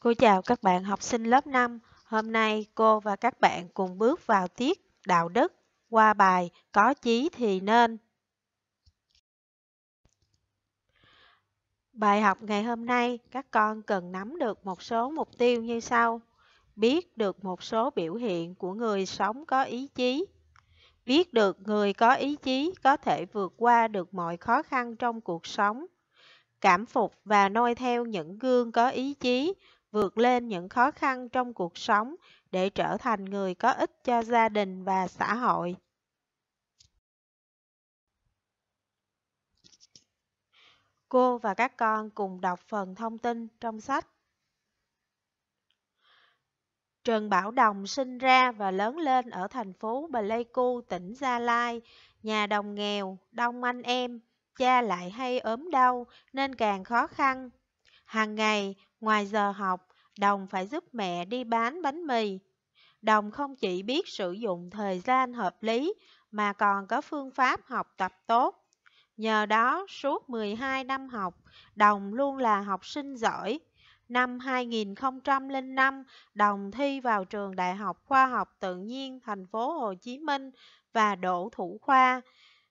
Cô chào các bạn học sinh lớp 5. Hôm nay cô và các bạn cùng bước vào tiết đạo đức qua bài Có chí thì nên. Bài học ngày hôm nay các con cần nắm được một số mục tiêu như sau. Biết được một số biểu hiện của người sống có ý chí. Biết được người có ý chí có thể vượt qua được mọi khó khăn trong cuộc sống. Cảm phục và noi theo những gương có ý chí vượt lên những khó khăn trong cuộc sống để trở thành người có ích cho gia đình và xã hội cô và các con cùng đọc phần thông tin trong sách Trần Bảo Đồng sinh ra và lớn lên ở thành phố Pleiku, tỉnh Gia Lai, nhà đồng nghèo, đông anh em, cha lại hay ốm đau nên càng khó khăn. Hàng ngày, ngoài giờ học, Đồng phải giúp mẹ đi bán bánh mì. Đồng không chỉ biết sử dụng thời gian hợp lý mà còn có phương pháp học tập tốt. Nhờ đó, suốt 12 năm học, Đồng luôn là học sinh giỏi. Năm 2005, Đồng thi vào trường Đại học Khoa học Tự nhiên thành phố Hồ Chí Minh và đỗ thủ khoa.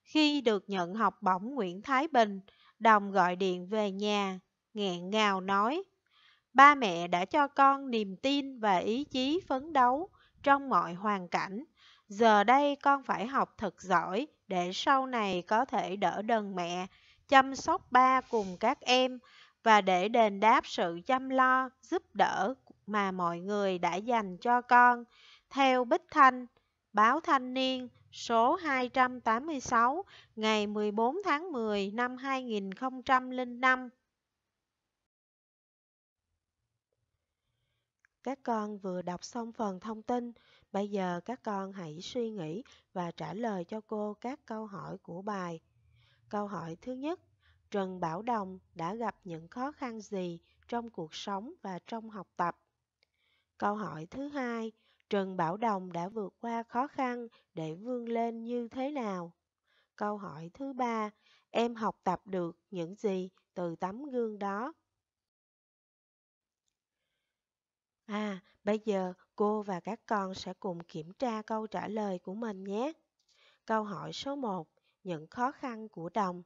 Khi được nhận học bổng Nguyễn Thái Bình, Đồng gọi điện về nhà, nghẹn ngào nói: Ba mẹ đã cho con niềm tin và ý chí phấn đấu trong mọi hoàn cảnh. Giờ đây con phải học thật giỏi để sau này có thể đỡ đần mẹ, chăm sóc ba cùng các em và để đền đáp sự chăm lo, giúp đỡ mà mọi người đã dành cho con. Theo Bích Thanh, Báo Thanh niên số 286 ngày 14 tháng 10 năm 2005. các con vừa đọc xong phần thông tin bây giờ các con hãy suy nghĩ và trả lời cho cô các câu hỏi của bài câu hỏi thứ nhất trần bảo đồng đã gặp những khó khăn gì trong cuộc sống và trong học tập câu hỏi thứ hai trần bảo đồng đã vượt qua khó khăn để vươn lên như thế nào câu hỏi thứ ba em học tập được những gì từ tấm gương đó À, bây giờ cô và các con sẽ cùng kiểm tra câu trả lời của mình nhé. Câu hỏi số 1, những khó khăn của đồng.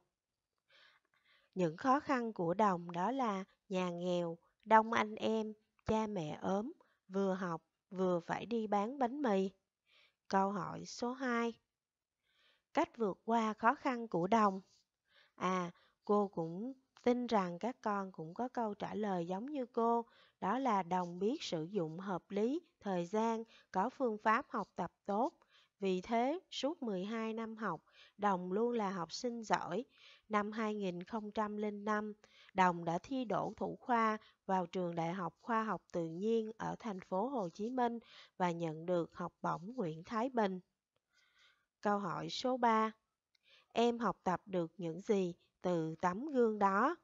Những khó khăn của đồng đó là nhà nghèo, đông anh em, cha mẹ ốm, vừa học vừa phải đi bán bánh mì. Câu hỏi số 2. Cách vượt qua khó khăn của đồng. À, cô cũng Tin rằng các con cũng có câu trả lời giống như cô, đó là đồng biết sử dụng hợp lý, thời gian, có phương pháp học tập tốt. Vì thế, suốt 12 năm học, Đồng luôn là học sinh giỏi. Năm 2005, Đồng đã thi đỗ thủ khoa vào trường Đại học Khoa học Tự nhiên ở thành phố Hồ Chí Minh và nhận được học bổng Nguyễn Thái Bình. Câu hỏi số 3. Em học tập được những gì từ tấm gương đó.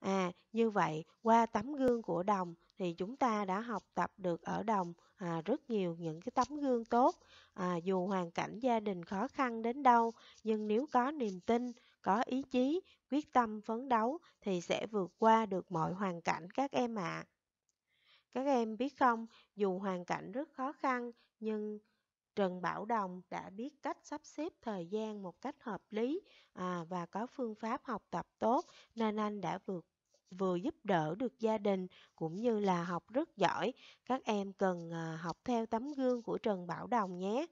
À, như vậy qua tấm gương của đồng thì chúng ta đã học tập được ở đồng à, rất nhiều những cái tấm gương tốt. À, dù hoàn cảnh gia đình khó khăn đến đâu, nhưng nếu có niềm tin, có ý chí, quyết tâm phấn đấu thì sẽ vượt qua được mọi hoàn cảnh các em ạ. À. Các em biết không, dù hoàn cảnh rất khó khăn nhưng Trần Bảo Đồng đã biết cách sắp xếp thời gian một cách hợp lý à, và có phương pháp học tập tốt nên anh đã vượt vừa giúp đỡ được gia đình cũng như là học rất giỏi. Các em cần à, học theo tấm gương của Trần Bảo Đồng nhé.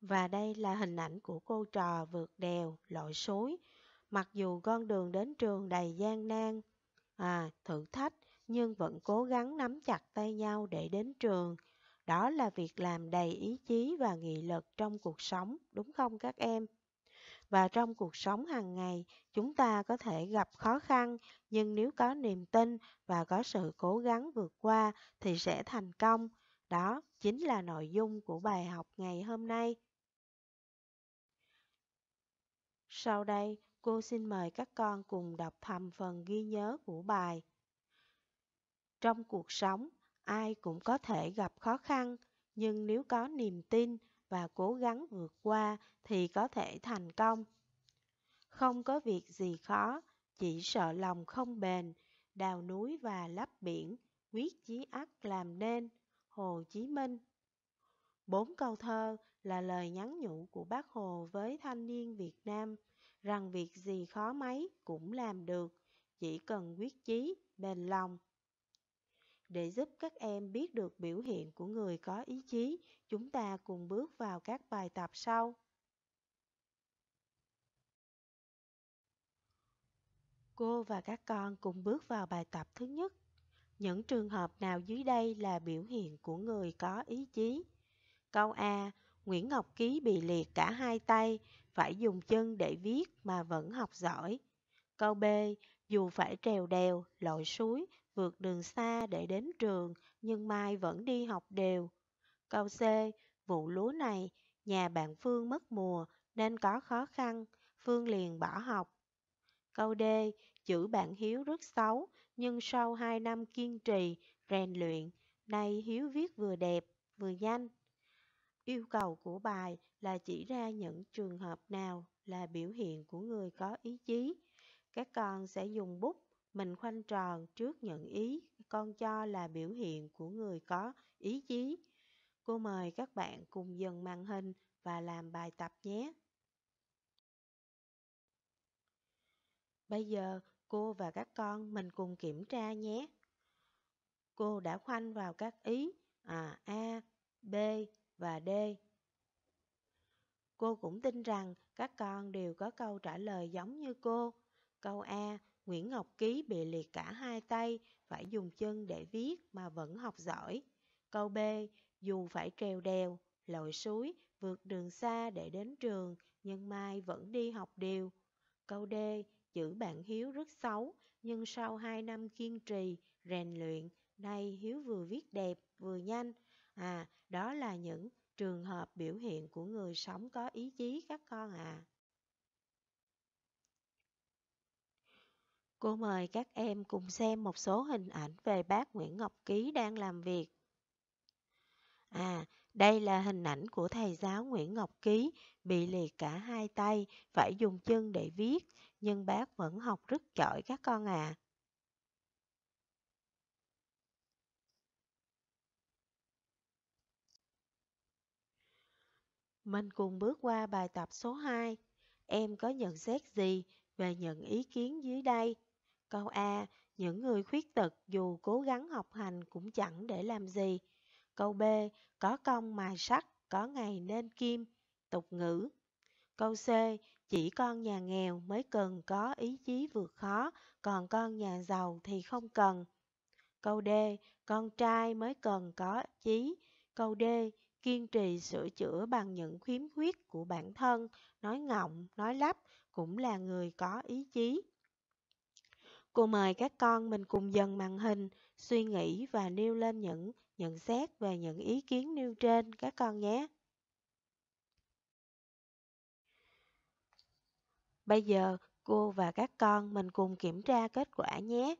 Và đây là hình ảnh của cô trò vượt đèo, lội suối. Mặc dù con đường đến trường đầy gian nan, à, thử thách, nhưng vẫn cố gắng nắm chặt tay nhau để đến trường. Đó là việc làm đầy ý chí và nghị lực trong cuộc sống, đúng không các em? Và trong cuộc sống hàng ngày, chúng ta có thể gặp khó khăn, nhưng nếu có niềm tin và có sự cố gắng vượt qua thì sẽ thành công. Đó chính là nội dung của bài học ngày hôm nay. Sau đây, cô xin mời các con cùng đọc thầm phần ghi nhớ của bài trong cuộc sống ai cũng có thể gặp khó khăn nhưng nếu có niềm tin và cố gắng vượt qua thì có thể thành công không có việc gì khó chỉ sợ lòng không bền đào núi và lấp biển quyết chí ắt làm nên hồ chí minh bốn câu thơ là lời nhắn nhủ của bác hồ với thanh niên việt nam rằng việc gì khó mấy cũng làm được chỉ cần quyết chí bền lòng để giúp các em biết được biểu hiện của người có ý chí chúng ta cùng bước vào các bài tập sau cô và các con cùng bước vào bài tập thứ nhất những trường hợp nào dưới đây là biểu hiện của người có ý chí câu a nguyễn ngọc ký bị liệt cả hai tay phải dùng chân để viết mà vẫn học giỏi câu b dù phải trèo đèo, lội suối, vượt đường xa để đến trường, nhưng Mai vẫn đi học đều. Câu C, vụ lúa này, nhà bạn Phương mất mùa nên có khó khăn, Phương liền bỏ học. Câu D, chữ bạn Hiếu rất xấu, nhưng sau 2 năm kiên trì, rèn luyện, nay Hiếu viết vừa đẹp, vừa nhanh. Yêu cầu của bài là chỉ ra những trường hợp nào là biểu hiện của người có ý chí các con sẽ dùng bút mình khoanh tròn trước nhận ý con cho là biểu hiện của người có ý chí cô mời các bạn cùng dần màn hình và làm bài tập nhé bây giờ cô và các con mình cùng kiểm tra nhé cô đã khoanh vào các ý à, a b và d cô cũng tin rằng các con đều có câu trả lời giống như cô Câu A, Nguyễn Ngọc Ký bị liệt cả hai tay, phải dùng chân để viết mà vẫn học giỏi. Câu B, dù phải trèo đèo, lội suối, vượt đường xa để đến trường, nhưng Mai vẫn đi học đều. Câu D, chữ bạn Hiếu rất xấu, nhưng sau 2 năm kiên trì, rèn luyện, nay Hiếu vừa viết đẹp, vừa nhanh. À, đó là những trường hợp biểu hiện của người sống có ý chí các con ạ. À. Cô mời các em cùng xem một số hình ảnh về bác Nguyễn Ngọc Ký đang làm việc. À, đây là hình ảnh của thầy giáo Nguyễn Ngọc Ký bị liệt cả hai tay, phải dùng chân để viết, nhưng bác vẫn học rất giỏi các con à. Mình cùng bước qua bài tập số 2. Em có nhận xét gì về những ý kiến dưới đây? Câu A, những người khuyết tật dù cố gắng học hành cũng chẳng để làm gì. Câu B, có công mà sắt, có ngày nên kim, tục ngữ. Câu C, chỉ con nhà nghèo mới cần có ý chí vượt khó, còn con nhà giàu thì không cần. Câu D, con trai mới cần có chí. Câu D, kiên trì sửa chữa bằng những khiếm khuyết của bản thân, nói ngọng, nói lắp cũng là người có ý chí. Cô mời các con mình cùng dần màn hình, suy nghĩ và nêu lên những nhận xét về những ý kiến nêu trên các con nhé. Bây giờ, cô và các con mình cùng kiểm tra kết quả nhé.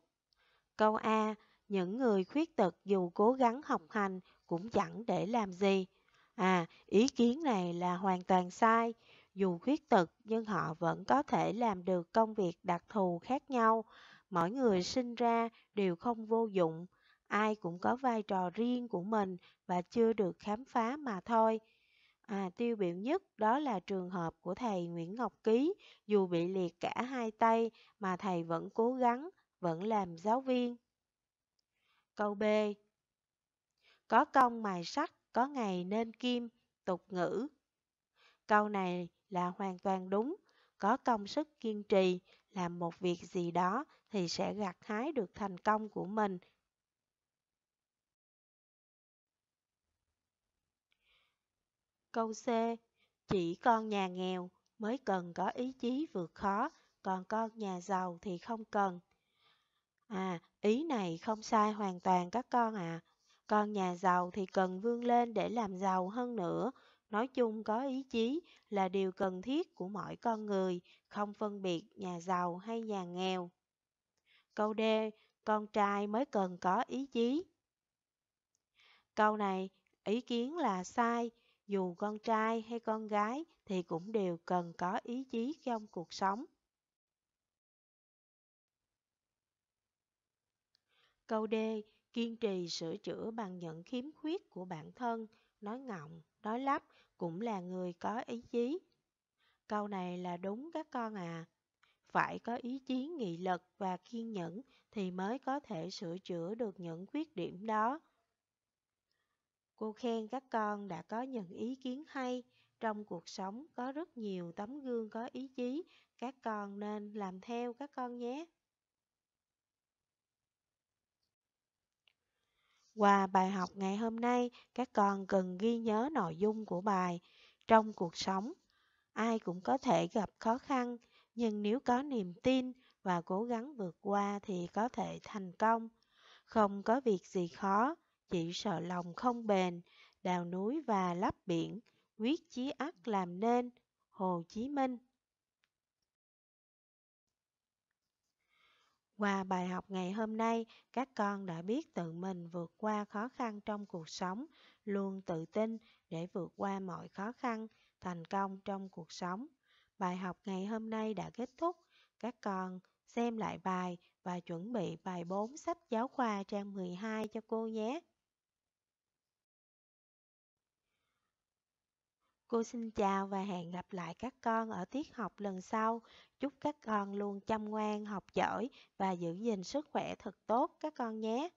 Câu A. Những người khuyết tật dù cố gắng học hành cũng chẳng để làm gì. À, ý kiến này là hoàn toàn sai. Dù khuyết tật nhưng họ vẫn có thể làm được công việc đặc thù khác nhau mỗi người sinh ra đều không vô dụng ai cũng có vai trò riêng của mình và chưa được khám phá mà thôi à, tiêu biểu nhất đó là trường hợp của thầy nguyễn ngọc ký dù bị liệt cả hai tay mà thầy vẫn cố gắng vẫn làm giáo viên câu b có công mài sắt có ngày nên kim tục ngữ câu này là hoàn toàn đúng có công sức kiên trì làm một việc gì đó thì sẽ gặt hái được thành công của mình câu c chỉ con nhà nghèo mới cần có ý chí vượt khó còn con nhà giàu thì không cần à ý này không sai hoàn toàn các con ạ à. con nhà giàu thì cần vươn lên để làm giàu hơn nữa nói chung có ý chí là điều cần thiết của mọi con người không phân biệt nhà giàu hay nhà nghèo Câu D. Con trai mới cần có ý chí. Câu này, ý kiến là sai. Dù con trai hay con gái thì cũng đều cần có ý chí trong cuộc sống. Câu D. Kiên trì sửa chữa bằng nhận khiếm khuyết của bản thân, nói ngọng, nói lắp cũng là người có ý chí. Câu này là đúng các con à phải có ý chí nghị lực và kiên nhẫn thì mới có thể sửa chữa được những khuyết điểm đó. Cô khen các con đã có những ý kiến hay, trong cuộc sống có rất nhiều tấm gương có ý chí, các con nên làm theo các con nhé. Qua bài học ngày hôm nay, các con cần ghi nhớ nội dung của bài. Trong cuộc sống, ai cũng có thể gặp khó khăn, nhưng nếu có niềm tin và cố gắng vượt qua thì có thể thành công không có việc gì khó chỉ sợ lòng không bền đào núi và lấp biển quyết chí ắt làm nên hồ chí minh qua bài học ngày hôm nay các con đã biết tự mình vượt qua khó khăn trong cuộc sống luôn tự tin để vượt qua mọi khó khăn thành công trong cuộc sống Bài học ngày hôm nay đã kết thúc. Các con xem lại bài và chuẩn bị bài 4 sách giáo khoa trang 12 cho cô nhé. Cô xin chào và hẹn gặp lại các con ở tiết học lần sau. Chúc các con luôn chăm ngoan, học giỏi và giữ gìn sức khỏe thật tốt các con nhé.